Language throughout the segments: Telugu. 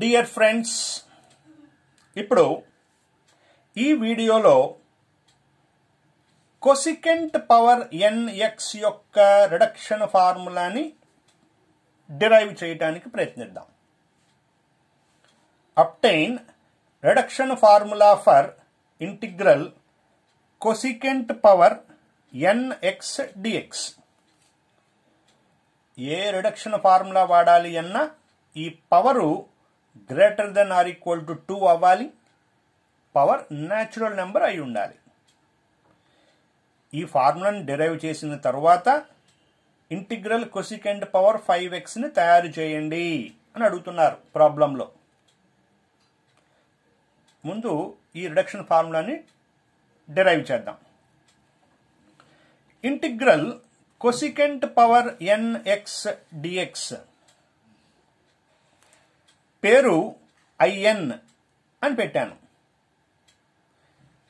డియర్ ఫ్రెండ్స్ ఇప్పుడు ఈ వీడియోలో కొసికెంట్ పవర్ ఎన్ఎక్స్ యొక్క రిడక్షన్ ఫార్ములాని డిరైవ్ చేయడానికి ప్రయత్నిద్దాం obtain reduction formula for integral cosecant power NX D X ఏ రిడక్షన్ ఫార్ములా వాడాలి అన్న ఈ power greater than or equal to two అవ్వాలి పవర్ న్యాచురల్ నెంబర్ అయి ఉండాలి ఈ ఫార్ములాని డిరైవ్ చేసిన తర్వాత ఇంటిగ్రల్ కొసికెండ్ పవర్ ఫైవ్ ఎక్స్ని తయారు చేయండి అని అడుగుతున్నారు ప్రాబ్లంలో ముందు ఈ రిడక్షన్ ఫార్ములాని డిరైవ్ చేద్దాం ఇంటిగ్రల్ కొసికెంట్ పవర్ ఎన్ ఎక్స్ డిఎక్స్ పేరు ఐఎన్ అని పెట్టాను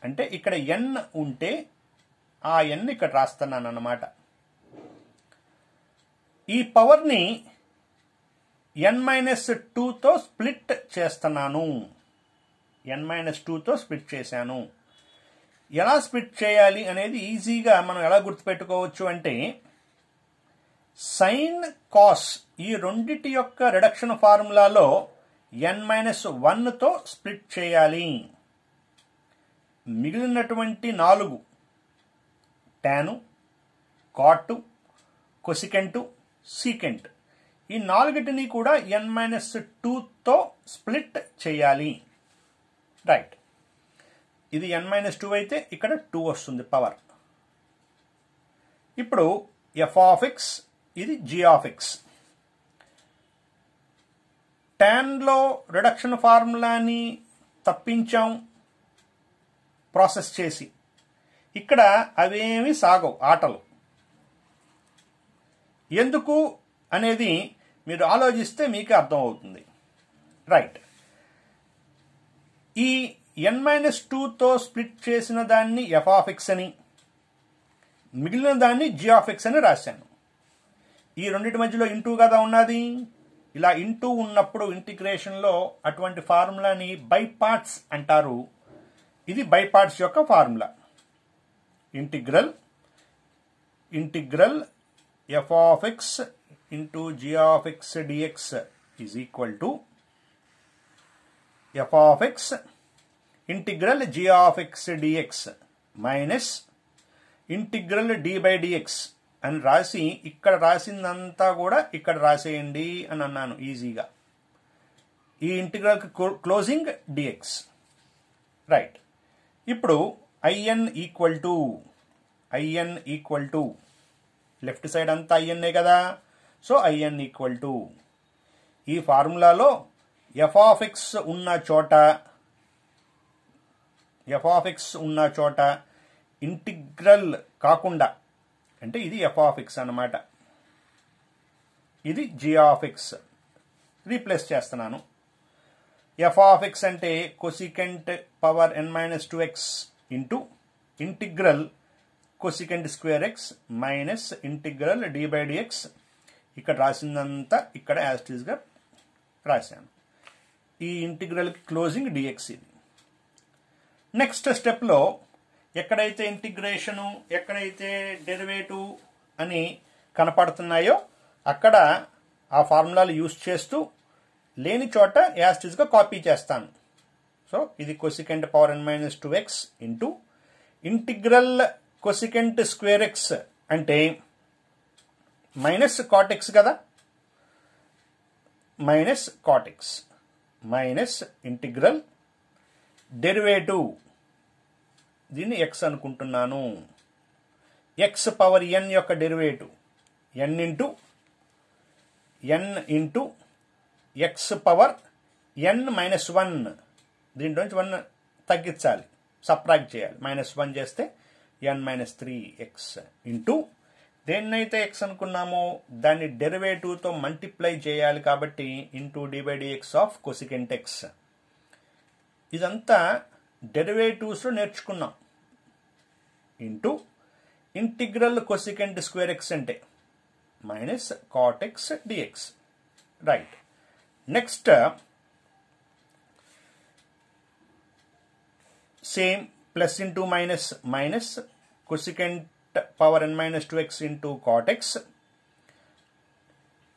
అంటే ఇక్కడ ఎన్ ఉంటే ఆ ఎన్ ఇక్కడ రాస్తున్నాను అన్నమాట ఈ పవర్ని ఎన్ మైనస్ టూతో స్ప్లిట్ చేస్తున్నాను ఎన్ మైనస్ టూతో స్ప్లిట్ చేశాను ఎలా స్ప్లిట్ చేయాలి అనేది ఈజీగా మనం ఎలా గుర్తుపెట్టుకోవచ్చు అంటే సైన్ కాస్ ఈ రెండిటి యొక్క రిడక్షన్ ఫార్ములాలో ఎన్ మైనస్ వన్తో స్ప్లిట్ చేయాలి మిగిలినటువంటి నాలుగు ట్యాను కాటు కొసికెంటు సీకెంట్ ఈ నాలుగిటిని కూడా ఎన్ మైనస్ టూతో స్ప్లిట్ చేయాలి రైట్ ఇది ఎన్ మైనస్ టూ అయితే ఇక్కడ టూ వస్తుంది పవర్ ఇప్పుడు ఎఫ్ ఆఫ్ ఎక్స్ ఇది జీ ఆఫ్ ఎక్స్ లో రిడక్షన్ ఫార్ములాని తప్పించాం ప్రాసెస్ చేసి ఇక్కడ అవేమి సాగవు ఆటలు ఎందుకు అనేది మీరు ఆలోచిస్తే మీకే అర్థమవుతుంది రైట్ ఈ ఎన్ మైనస్ టూతో స్ప్లిట్ చేసిన దాన్ని ఎక్స్ అని మిగిలిన దాన్ని ఎక్స్ అని రాశాను ఈ రెండింటి మధ్యలో ఇంటూ కదా ఉన్నది ఇలా ఇంటూ ఉన్నప్పుడు ఇంటిగ్రేషన్లో అటువంటి ఫార్ములాని బై పార్ట్స్ అంటారు ఇది బై పార్ట్స్ యొక్క formula integral integral F of X into G of X D X is equal to F of X integral G of X D X minus integral D by D X అని రాసి ఇక్కడ రాసిందంతా కూడా ఇక్కడ రాసేయండి అని అన్నాను ఈజీగా ఈ ఇంటిగ్రల్ క్లోజింగ్ డిఎక్స్ రైట్ ఇప్పుడు I N equal to IN equal to left side అంతా ఐఎన్ఏ కదా సో ఐఎన్ ఈక్వల్ టు ఈ ఫార్ములాలో ఎఫ్ ఆఫ్ ఎక్స్ ఉన్న చోట ఎఫ్ ఆఫ్ ఎక్స్ ఉన్న చోట ఇంటిగ్రల్ కాకుండా అంటే ఇది ఎఫ్ ఆఫ్ ఎక్స్ అనమాట ఇది జి ఆఫ్ ఎక్స్ రీప్లేస్ చేస్తున్నాను ఎఫ్ ఆఫ్ ఎక్స్ అంటే కొసికెంట్ పవర్ ఎన్ minus two X into integral cosecant square X minus integral D by D X ఇక్కడ రాసిందంతా ఇక్కడ యాస్టీస్గా రాశాను ఈ ఇంటిగ్రల్కి క్లోజింగ్ డిఎక్స్ ఇది నెక్స్ట్ స్టెప్లో ఎక్కడైతే ఇంటిగ్రేషను ఎక్కడైతే డెరివేటివ్ అని కనపడుతున్నాయో అక్కడ ఆ ఫార్ములాలు యూస్ చేస్తూ లేని చోట యాస్టిజ్గా కాపీ చేస్తాను సో ఇది కొసికెంట్ పవర్ ఎన్ minus two X into integral cosecant square X అంటే మైనస్ కాటెక్స్ కదా minus cot X minus integral derivative దీన్ని ఎక్స్ అనుకుంటున్నాను ఎక్స్ పవర్ ఎన్ యొక్క derivative N into N into X power ఎన్ మైనస్ వన్ నుంచి వన్ తగ్గించాలి సప్రాక్ట్ చేయాలి మైనస్ వన్ చేస్తే N minus three X into దేన్నైతే ఎక్స్ అనుకున్నామో దాన్ని డెరివేటివ్తో మల్టిప్లై చేయాలి కాబట్టి into divide X of cosecant X ఇదంతా డెరివేటివ్స్లో నేర్చుకున్నాం into integral cosecant square X అంటే minus cot X D X right next same plus into minus minus cosecant power ఎన్ minus two X into cot X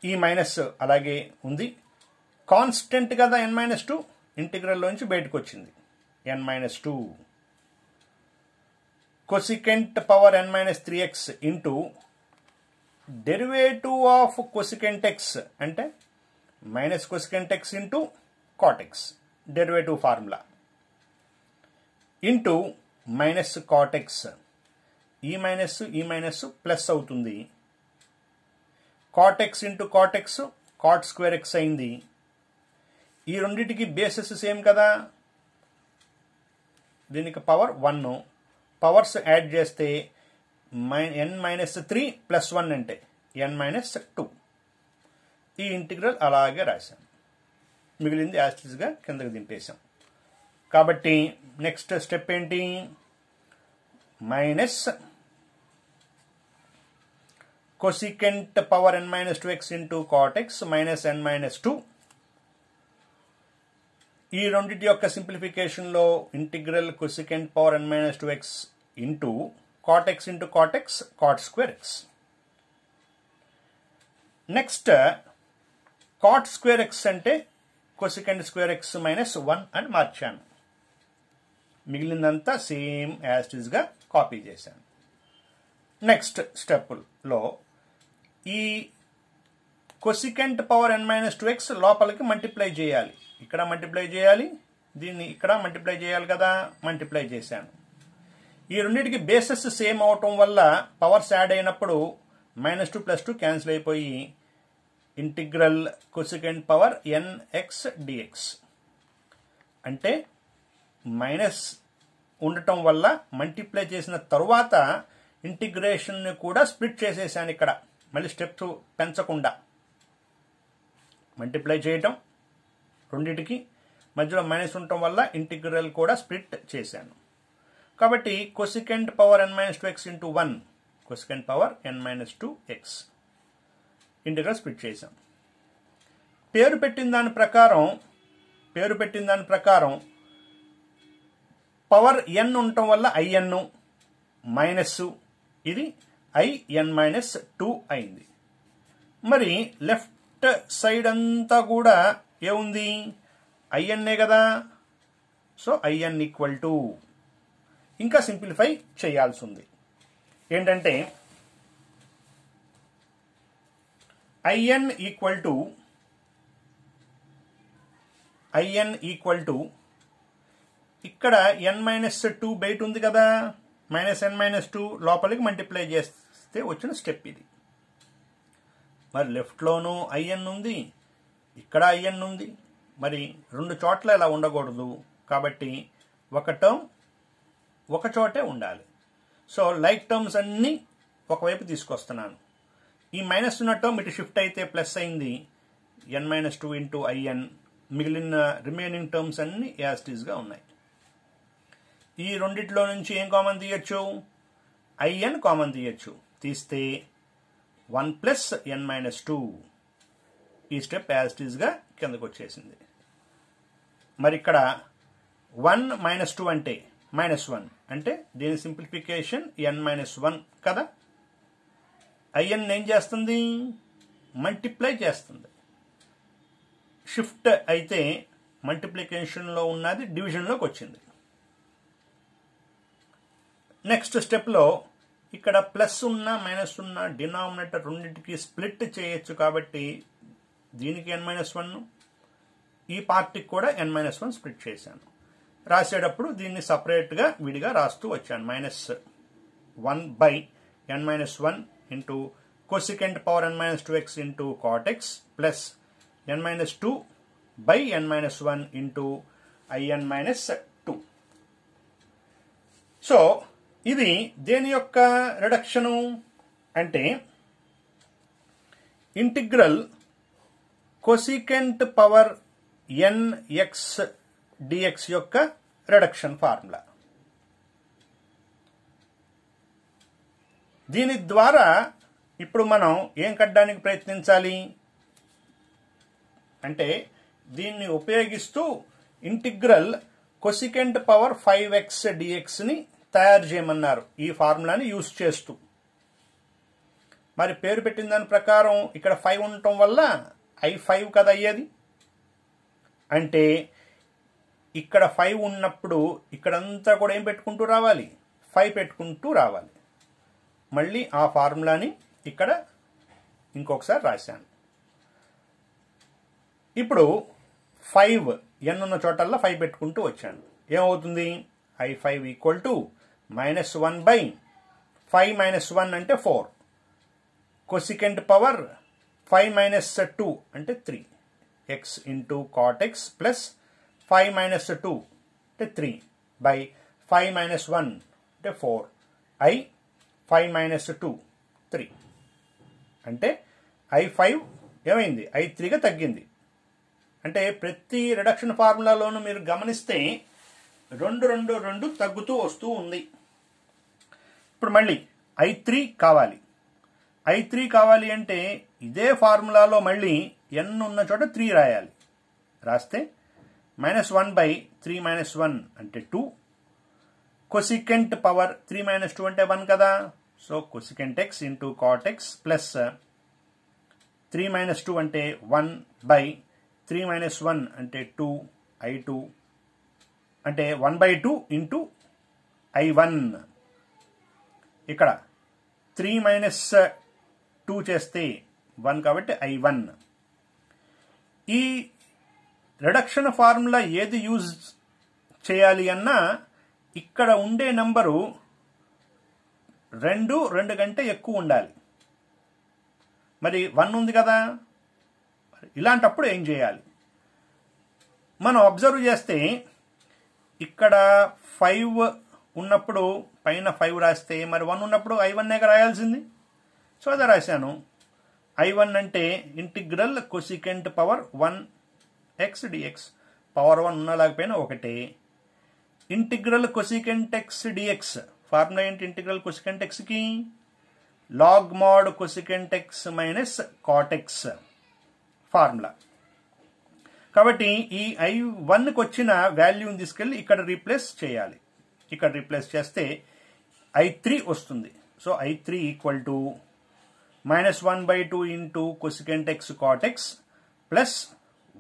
ఈ మైనస్ అలాగే ఉంది కాన్స్టెంట్ కదా ఎన్ మైనస్ టూ నుంచి బయటకు వచ్చింది n minus 2 cosecant power n minus 3x into derivative of cosecant x అంటే minus cosecant x into cot x derivative formula into minus cot x ఈ మైనస్ ఈ మైనస్ ప్లస్ అవుతుంది cot x into cot x cot square x అయింది ఈ రెండిటికి బేసెస్ సేమ్ కదా దీనికి పవర్ వన్ పవర్స్ యాడ్ చేస్తే మై n minus three plus one అంటే ఎన్ మైనస్ టూ ఈ ఇంటిగ్రల్ అలాగే రాశాం మిగిలింది యాస్టిస్గా కిందకి దింపేశాం కాబట్టి నెక్స్ట్ స్టెప్ ఏంటి మైనస్ కొసికెంట్ పవర్ ఎన్ minus two X into cot x minus n minus two ఈ రెండింటి యొక్క సింప్లిఫికేషన్లో ఇంటిగ్రల్ కొసికెంట్ పవర్ ఎన్ minus two X into cot x x into cot x x cot square x next cot square X అంటే cosecant square X minus one అని మార్చాను మిగిలిందంతా సేమ్ యాస్టిజ్గా కాపీ చేశాను నెక్స్ట్ స్టెప్లో ఈ కొసికెంట్ పవర్ ఎన్ మైనస్ టూ ఎక్స్ లోపలికి మల్టిప్లై చేయాలి ఇక్కడ మల్టిప్లై చేయాలి దీన్ని ఇక్కడ మల్టిప్లై చేయాలి కదా మల్టిప్లై చేశాను ఈ రెండింటికి బేసెస్ సేమ్ అవటం వల్ల పవర్స్ యాడ్ అయినప్పుడు minus two plus two cancel అయిపోయి integral cosecant power NX dx అంటే మైనస్ ఉండటం వల్ల మల్టిప్లై చేసిన తరువాత ఇంటిగ్రేషన్ని కూడా స్ప్లిట్ చేసేసాను ఇక్కడ మళ్ళీ స్టెప్స్ పెంచకుండా మల్టిప్లై చేయటం రెండింటికి మధ్యలో మైనస్ ఉండటం వల్ల ఇంటిగ్రల్ కూడా స్ప్లిట్ చేశాను కాబట్టి కొసికెండ్ పవర్ ఎన్ minus two X into one cosecant power ఎన్ minus two x integral split చేశాం పేరు పెట్టిన దాని ప్రకారం పేరు పెట్టిన దాని ప్రకారం పవర్ ఎన్ ఉండటం వల్ల ఐఎన్ మైనస్ ఇది ఐఎన్ మైనస్ టూ అయింది మరి లెఫ్ట్ సైడ్ అంతా కూడా ఏముంది ఐఎన్ఏ కదా సో ఐఎన్ ఈక్వల్ టు ఇంకా సింప్లిఫై చేయాల్సి ఉంది ఏంటంటే I n equal to IN equal to ఇక్కడ ఎన్ మైనస్ టూ బయట ఉంది కదా మైనస్ ఎన్ మైనస్ టూ లోపలికి మల్టిప్లై చేస్తే వచ్చిన స్టెప్ ఇది మరి లెఫ్ట్లోనూ ఐఎన్ ఉంది ఇక్కడ ఐఎన్ ఉంది మరి రెండు చోట్ల ఇలా ఉండకూడదు కాబట్టి ఒక టర్మ్ ఒక చోటే ఉండాలి సో లైక్ టర్మ్స్ అన్నీ ఒకవైపు తీసుకొస్తున్నాను ఈ మైనస్ ఉన్న టర్మ్ ఇటు షిఫ్ట్ అయితే ప్లస్ అయింది n minus two into I n మిగిలిన రిమైనింగ్ టర్మ్స్ అన్నీ యాస్టీస్గా ఉన్నాయి ఈ రెండిట్లో నుంచి ఏం కామన్ తీయచ్చు ఐఎన్ కామన్ తీయచ్చు తీస్తే one plus n minus two ఈ స్టెప్ యాజ్టీజ్గా కిందకు వచ్చేసింది మరి ఇక్కడ వన్ మైనస్ టూ అంటే మైనస్ వన్ అంటే దీని సింప్లిఫికేషన్ ఎన్ మైనస్ వన్ కదా ఐఎన్ ఏం చేస్తుంది మల్టిప్లై చేస్తుంది షిఫ్ట్ అయితే మల్టిప్లికేషన్లో ఉన్నది డివిజన్లోకి వచ్చింది నెక్స్ట్ స్టెప్లో ఇక్కడ ప్లస్ ఉన్న మైనస్ ఉన్న డినామినేటర్ రెండింటికి స్ప్లిట్ చేయొచ్చు కాబట్టి దీనికి ఎన్ మైనస్ వన్ ఈ పార్టీకి కూడా ఎన్ మైనస్ వన్ స్ప్లిట్ చేశాను రాసేటప్పుడు దీన్ని సపరేట్గా విడిగా రాస్తూ వచ్చాను minus one by n minus one into cosecant power N minus two X into cot x plus n minus two by n minus one into I n minus two so ఇది దేని యొక్క రిడక్షను అంటే ఇంటిగ్రల్ కొసికెంట్ పవర్ ఎన్ ఎక్స్ డిఎక్స్ యొక్క రిడక్షన్ ఫార్ములా దీని ద్వారా ఇప్పుడు మనం ఏం కట్టడానికి ప్రయత్నించాలి అంటే దీన్ని ఉపయోగిస్తూ integral cosecant power five x డిఎక్స్ని తయారు చేయమన్నారు ఈ ఫార్ములాని యూస్ చేస్తూ మరి పేరు పెట్టిన దాని ప్రకారం ఇక్కడ ఫైవ్ ఉండటం వల్ల ఐ ఫైవ్ కదా అయ్యేది అంటే ఇక్కడ ఫైవ్ ఉన్నప్పుడు ఇక్కడంతా కూడా ఏం పెట్టుకుంటూ రావాలి ఫైవ్ పెట్టుకుంటూ రావాలి మళ్ళీ ఆ ఫార్ములాని ఇక్కడ ఇంకొకసారి రాశాను ఇప్పుడు ఫైవ్ ఎన్ ఉన్న ఫైవ్ పెట్టుకుంటూ వచ్చాను ఏమవుతుంది I five equal to minus one by five minus one అంటే four cosecant power five minus two అంటే three X into cot x plus five minus two అంటే three by five minus one అంటే four I five minus two three అంటే ఐ ఫైవ్ ఏమైంది ఐ త్రీగా తగ్గింది అంటే ప్రతి రిడక్షన్ ఫార్ములాలోనూ మీరు గమనిస్తే రెండు రెండు రెండు తగ్గుతూ వస్తూ ఉంది ఇప్పుడు మళ్ళీ ఐ త్రీ కావాలి ఐ త్రీ కావాలి అంటే ఇదే ఫార్ములాలో మళ్ళీ ఎన్ ఉన్న చోట త్రీ రాయాలి రాస్తే minus one by three minus one అంటే two cosecant power three minus two అంటే వన్ కదా so cosecant x into cot x plus three minus two అంటే one by three minus one అంటే టూ ఐ టూ అంటే one by two into I one ఇక్కడ త్రీ మైనస్ టూ చేస్తే వన్ కాబట్టి ఐ వన్ ఈ రిడక్షన్ ఫార్ములా ఏది యూజ్ చేయాలి అన్నా ఇక్కడ ఉండే నంబరు రెండు రెండు కంటే ఎక్కువ ఉండాలి మరి వన్ ఉంది కదా ఇలాంటప్పుడు ఏం చేయాలి మనం అబ్జర్వ్ చేస్తే ఇక్కడ ఫైవ్ ఉన్నప్పుడు పైన ఫైవ్ రాస్తే మరి వన్ ఉన్నప్పుడు ఐ ఎక్కడ రాయాల్సింది సో అది రాశాను ఐ వన్ అంటే integral cosecant power one x dx power one ఉన్నా లేకపోయినా ఒకటి integral cosecant x dx formula ఏంటి ఇంటిగ్రల్ కొసికెంట్ ఎక్స్కి log mod cosecant x minus cot x formula కాబట్టి ఈ ఐ వన్కి వచ్చిన వాల్యూని తీసుకెళ్ళి ఇక్కడ రీప్లేస్ చేయాలి ఇక్కడ రీప్లేస్ చేస్తే ఐ త్రీ వస్తుంది so I three equal to minus one by two into cosecant x cot plus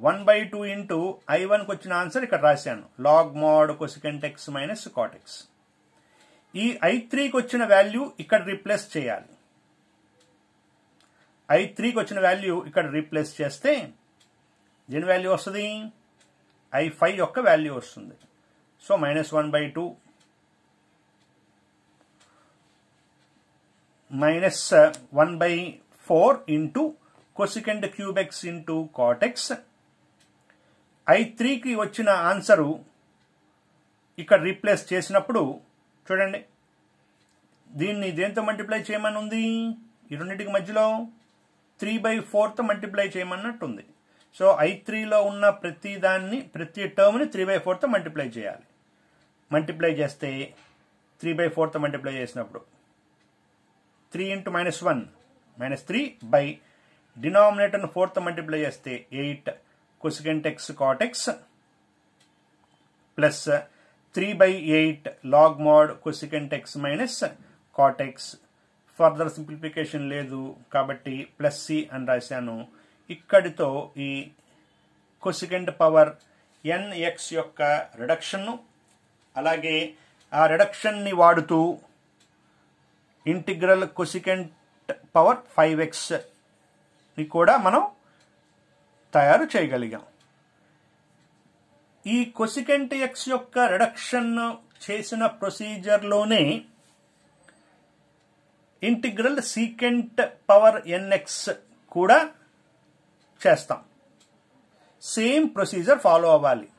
one by two into I వన్కి వచ్చిన ఆన్సర్ ఇక్కడ రాశాను log mod cosecant x minus cot x ఈ ఐ త్రీకి వచ్చిన వాల్యూ ఇక్కడ రీప్లేస్ చేయాలి ఐ త్రీకి వచ్చిన వాల్యూ ఇక్కడ రీప్లేస్ చేస్తే దీని వాల్యూ వస్తుంది ఐ ఫైవ్ యొక్క వాల్యూ వస్తుంది so minus one by two minus one by four into cosecant cube x into cot x I త్రీకి వచ్చిన ఆన్సరు ఇక్కడ రీప్లేస్ చేసినప్పుడు చూడండి దీన్ని దేంతో మల్టిప్లై చేయమని ఉంది ఈ రెండింటికి మధ్యలో త్రీ బై ఫోర్తో మల్టిప్లై చేయమన్నట్టుంది సో ఐ త్రీలో ఉన్న ప్రతి దాన్ని ప్రతి టర్మ్ని త్రీ బై ఫోర్తో మల్టిప్లై చేయాలి మల్టిప్లై చేస్తే త్రీ బై ఫోర్తో మల్టిప్లై చేసినప్పుడు three into minus one minus three by డినామినేటర్ను ఫోర్త్ మల్టిప్లై చేస్తే eight cosecant x cot x plus three by eight log mod cosecant x minus cot x further simplification లేదు కాబట్టి ప్లస్ సి అని రాశాను ఇక్కడితో ఈ కొసికెంట్ పవర్ ఎన్ ఎక్స్ యొక్క రిడక్షన్ను అలాగే ఆ రిడక్షన్ని వాడుతూ ఇంటిగ్రల్ కొసికెంట్ పవర్ ఫైవ్ ఎక్స్ని కూడా మనం తయారు చేయగలిగాం ఈ కొసికెంట్ ఎక్స్ యొక్క రిడక్షన్ చేసిన ప్రొసీజర్లోనే ఇంటిగ్రల్ సీకెంట్ పవర్ ఎన్ఎక్స్ కూడా చేస్తాం సేమ్ ప్రొసీజర్ ఫాలో అవ్వాలి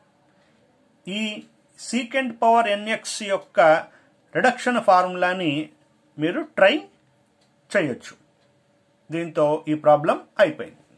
ఈ సీకెంట్ పవర్ ఎన్ఎక్స్ యొక్క రిడక్షన్ ఫార్ములాని మీరు ట్రై చేయొచ్చు దీంతో ఈ ప్రాబ్లం అయిపోయింది